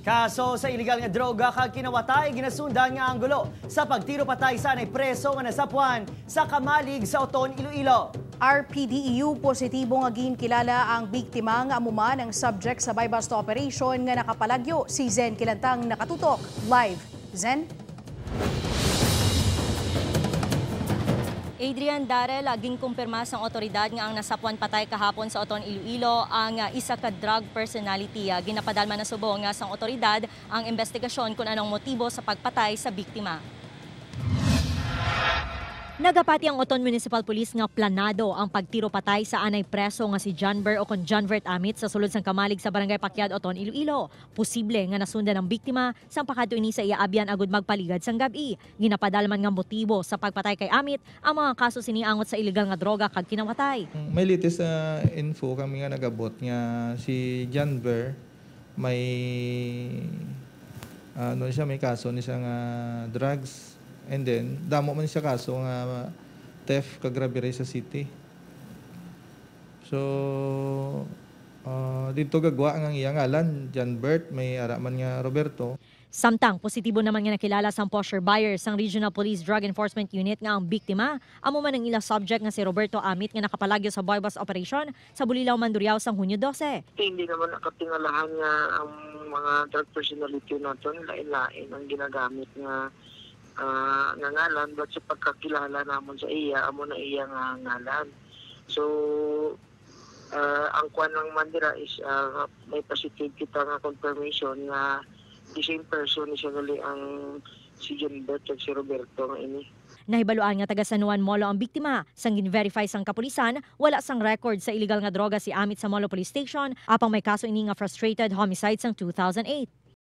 Kaso sa iligal nga droga kag kinawatay ginasundan nga ang sa pagtiro patay sa nay preso nga nasapuan sa kamalig sa Oton Iloilo. RPDEU positibo nga ginkilala ang biktima nga amuma ng subject sa bypass operation nga nakapalagyo si Zen Kilantang nakatutok live. Zen Adrian Dare, laging kumpirma sa otoridad nga ang nasapuan patay kahapon sa Oton Iloilo ang ah, isa ka drug personality. Uh, ginapadalma na subo nga sa otoridad ang investigasyon kung anong motibo sa pagpatay sa biktima. Nagapati ang Oton Municipal Police nga planado ang pagtiro patay sa anay preso nga si John Burr o kon John Vert Amit sa sulod sang kamalig sa barangay Pakyad Oton Iloilo. Posible nga nasundan ang biktima sa pakadto ini sa iaabyan agud magpaligad sang gabi. Ginapadalman nga motibo sa pagpatay kay Amit ang mga kaso siniangot sa ilegal nga droga kag kinawatay. Mm, may latest na uh, info kami nga nagabot nga si John Burr may ano siya may kaso ni siyang uh, drugs And then, damo man siya kaso nga theft kagrabe rin sa city. So, uh, dito gagwa ang iyang alan, John Bert, may araman nga Roberto. Samtang positibo naman nga nakilala sa posher buyers ang Regional Police Drug Enforcement Unit nga ang biktima, amo man ang ilang subject nga si Roberto Amit nga nakapalagyo sa boybus operation sa Bulilaw Manduryaw sang Hunyo 12. Hindi naman nakatingalahan nga ang mga drug personality naton lain-lain ang ginagamit nga uh, nga ngalan but sa pagkakilala namon sa iya amo na iya nga ngalan so uh, ang kuan lang man is uh, may positive kita nga confirmation nga the same person is really ang si John Bert at si Roberto nga ini Nahibaluan nga taga San Juan Molo ang biktima. Sang gin-verify sang kapulisan, wala sang record sa illegal nga droga si Amit sa Molo Police Station apang may kaso ini nga frustrated homicide sang 2008.